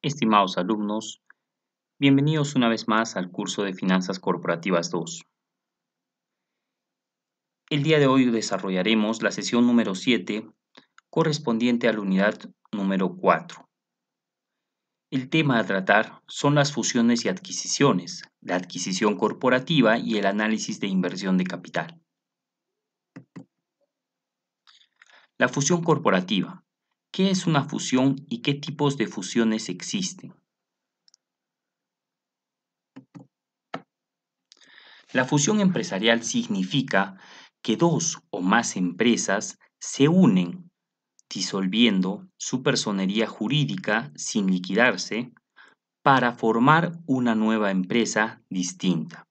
Estimados alumnos, bienvenidos una vez más al curso de Finanzas Corporativas 2. El día de hoy desarrollaremos la sesión número 7 correspondiente a la unidad número 4. El tema a tratar son las fusiones y adquisiciones, la adquisición corporativa y el análisis de inversión de capital. La fusión corporativa ¿Qué es una fusión y qué tipos de fusiones existen? La fusión empresarial significa que dos o más empresas se unen, disolviendo su personería jurídica sin liquidarse, para formar una nueva empresa distinta.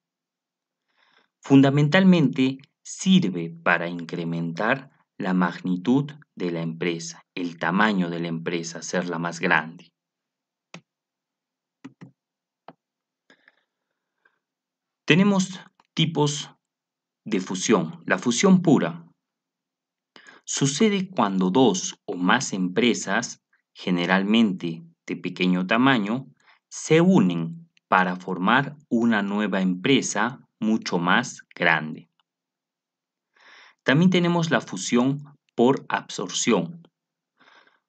Fundamentalmente sirve para incrementar la magnitud de la empresa, el tamaño de la empresa, ser la más grande. Tenemos tipos de fusión. La fusión pura sucede cuando dos o más empresas, generalmente de pequeño tamaño, se unen para formar una nueva empresa mucho más grande. También tenemos la fusión por absorción.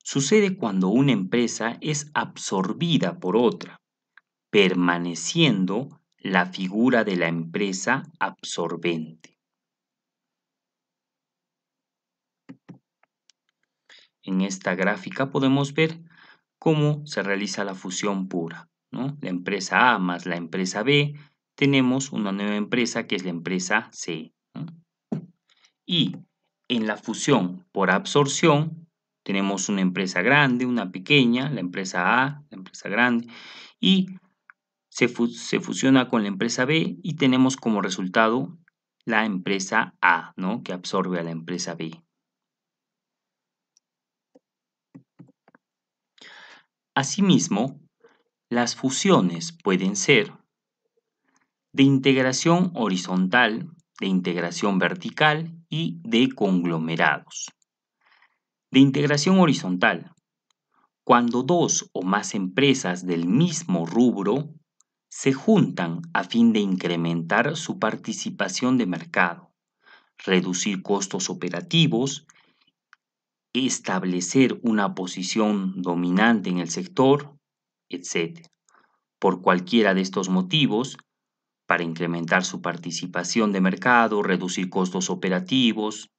Sucede cuando una empresa es absorbida por otra, permaneciendo la figura de la empresa absorbente. En esta gráfica podemos ver cómo se realiza la fusión pura. La empresa A más la empresa B, tenemos una nueva empresa que es la empresa C. Y en la fusión por absorción tenemos una empresa grande, una pequeña, la empresa A, la empresa grande, y se, fusiona con la empresa B y tenemos como resultado la empresa A, ¿no? que absorbe a la empresa B. Asimismo, las fusiones pueden ser de integración horizontal de integración vertical y de conglomerados. De integración horizontal. Cuando dos o más empresas del mismo rubro se juntan a fin de incrementar su participación de mercado, reducir costos operativos, establecer una posición dominante en el sector, etc. Por cualquiera de estos motivos, para incrementar su participación de mercado, reducir costos operativos.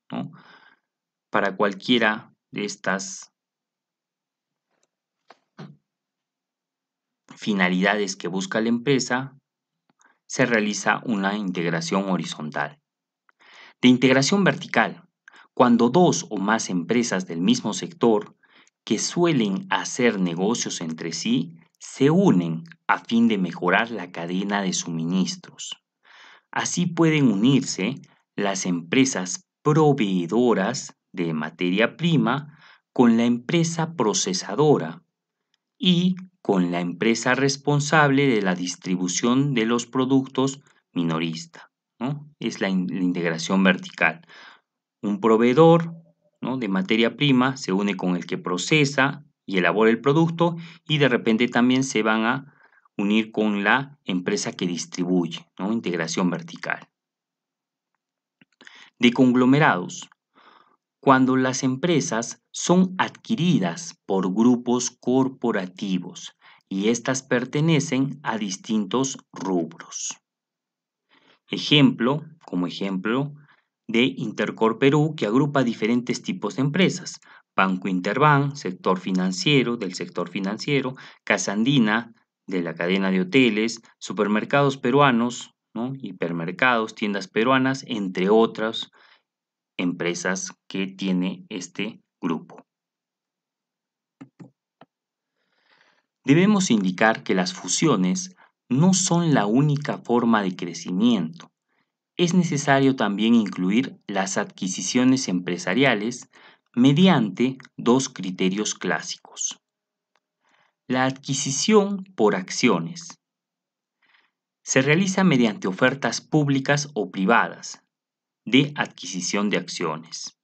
Para cualquiera de estas finalidades que busca la empresa, se realiza una integración horizontal. De integración vertical, cuando dos o más empresas del mismo sector que suelen hacer negocios entre sí se unen a fin de mejorar la cadena de suministros. Así pueden unirse las empresas proveedoras de materia prima con la empresa procesadora y con la empresa responsable de la distribución de los productos minorista. Es la, integración vertical. Un proveedor de materia prima se une con el que procesa y elabora el producto y de repente también se van a unir con la empresa que distribuye, ¿no? integración vertical. De conglomerados. Cuando las empresas son adquiridas por grupos corporativos y éstas pertenecen a distintos rubros. Ejemplo, como ejemplo, de Intercorp Perú que agrupa diferentes tipos de empresas, Banco Interbank, sector financiero, del sector financiero, Casandina, de la cadena de hoteles, supermercados peruanos, hipermercados, tiendas peruanas, entre otras empresas que tiene este grupo. Debemos indicar que las fusiones no son la única forma de crecimiento. Es necesario también incluir las adquisiciones empresariales, mediante dos criterios clásicos. La adquisición por acciones se realiza mediante ofertas públicas o privadas de adquisición de acciones.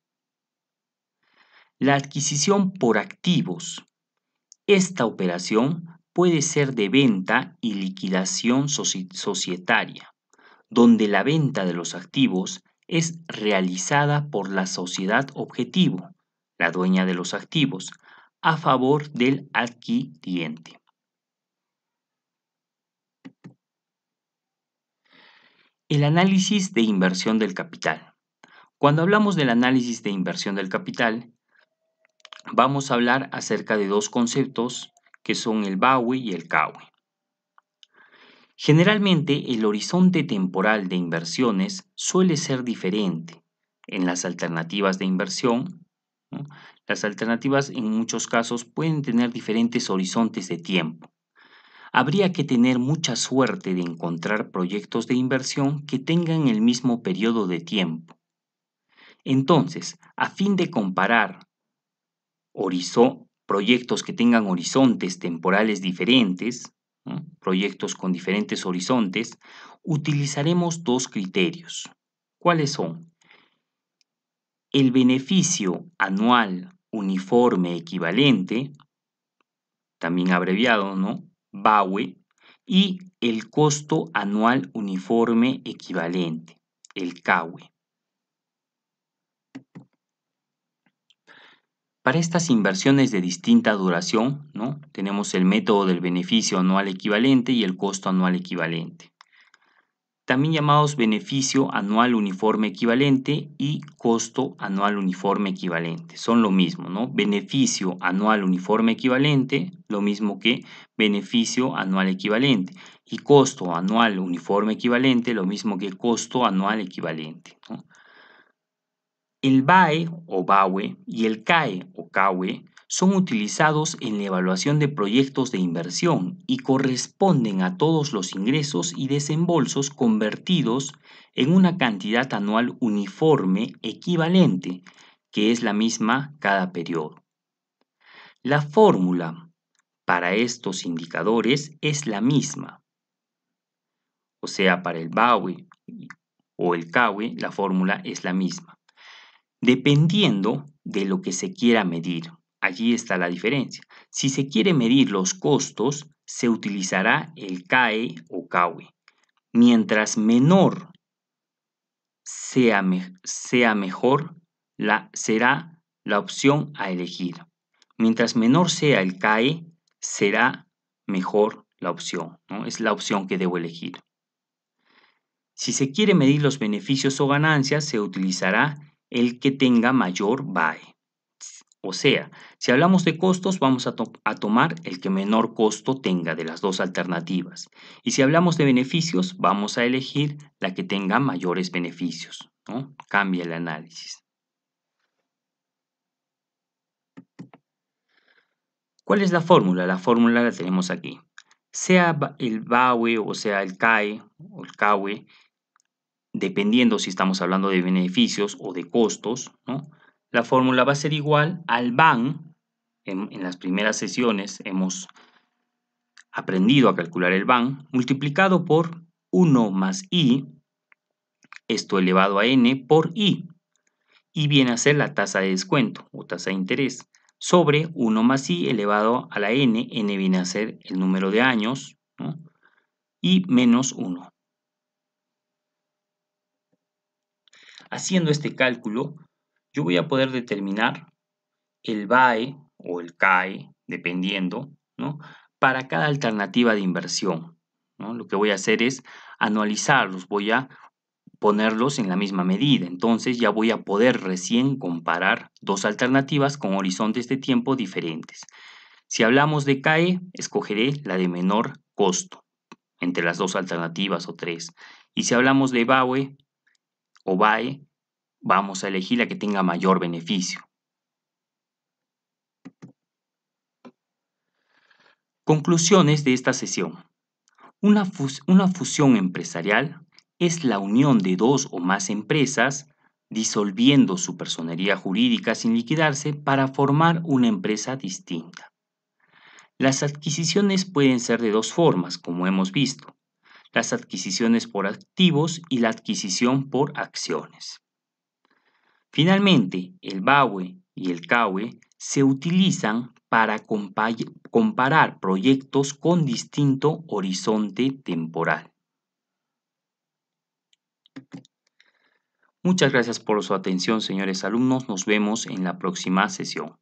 La adquisición por activos. Esta operación puede ser de venta y liquidación societaria, donde la venta de los activos es realizada por la sociedad objetivo la dueña de los activos, a favor del adquiriente. El análisis de inversión del capital. Cuando hablamos del análisis de inversión del capital, vamos a hablar acerca de dos conceptos que son el BAUE y el CAUE. Generalmente el horizonte temporal de inversiones suele ser diferente en las alternativas de inversión las alternativas en muchos casos pueden tener diferentes horizontes de tiempo. Habría que tener mucha suerte de encontrar proyectos de inversión que tengan el mismo periodo de tiempo. Entonces, a fin de comparar proyectos que tengan horizontes temporales diferentes, proyectos con diferentes horizontes, utilizaremos dos criterios. ¿Cuáles son? el beneficio anual uniforme equivalente, también abreviado, ¿no? BAUE, y el costo anual uniforme equivalente, el CAUE. Para estas inversiones de distinta duración, ¿no? tenemos el método del beneficio anual equivalente y el costo anual equivalente también llamados beneficio anual uniforme equivalente y costo anual uniforme equivalente. Son lo mismo, ¿no? Beneficio anual uniforme equivalente, lo mismo que beneficio anual equivalente. Y costo anual uniforme equivalente, lo mismo que costo anual equivalente. El BAE o BAE y el CAE o CAUE son utilizados en la evaluación de proyectos de inversión y corresponden a todos los ingresos y desembolsos convertidos en una cantidad anual uniforme equivalente, que es la misma cada periodo. La fórmula para estos indicadores es la misma. O sea, para el Bawi o el CAUI la fórmula es la misma, dependiendo de lo que se quiera medir. Allí está la diferencia. Si se quiere medir los costos, se utilizará el CAE o CAUE. Mientras menor sea, mejor, la será la opción a elegir. Mientras menor sea el CAE, será mejor la opción. ¿no? Es la opción que debo elegir. Si se quiere medir los beneficios o ganancias, se utilizará el que tenga mayor BAE. O sea, si hablamos de costos, vamos a, tomar el que menor costo tenga de las dos alternativas. Y si hablamos de beneficios, vamos a elegir la que tenga mayores beneficios. ¿no? Cambia el análisis. ¿Cuál es la fórmula? La fórmula la tenemos aquí. Sea el BAUE o sea el CAE o el CAUE, dependiendo si estamos hablando de beneficios o de costos, ¿no? la fórmula va a ser igual al BAN. En, las primeras sesiones hemos aprendido a calcular el BAN multiplicado por 1 más i, esto elevado a n por i. Y viene a ser la tasa de descuento o tasa de interés sobre 1 más i elevado a la n, n viene a ser el número de años, y menos 1. Haciendo este cálculo, yo voy a poder determinar el BAE o el CAE, dependiendo, ¿no? para cada alternativa de inversión. Lo que voy a hacer es anualizarlos, voy a ponerlos en la misma medida. Entonces ya voy a poder recién comparar dos alternativas con horizontes de tiempo diferentes. Si hablamos de CAE, escogeré la de menor costo entre las dos alternativas o tres. Y si hablamos de bae o BAE, Vamos a elegir la que tenga mayor beneficio. Conclusiones de esta sesión. Una, una fusión empresarial es la unión de dos o más empresas disolviendo su personería jurídica sin liquidarse para formar una empresa distinta. Las adquisiciones pueden ser de dos formas, como hemos visto, las adquisiciones por activos y la adquisición por acciones. Finalmente, el BAUE y el CAUE se utilizan para comparar proyectos con distinto horizonte temporal. Muchas gracias por su atención, señores alumnos. Nos vemos en la próxima sesión.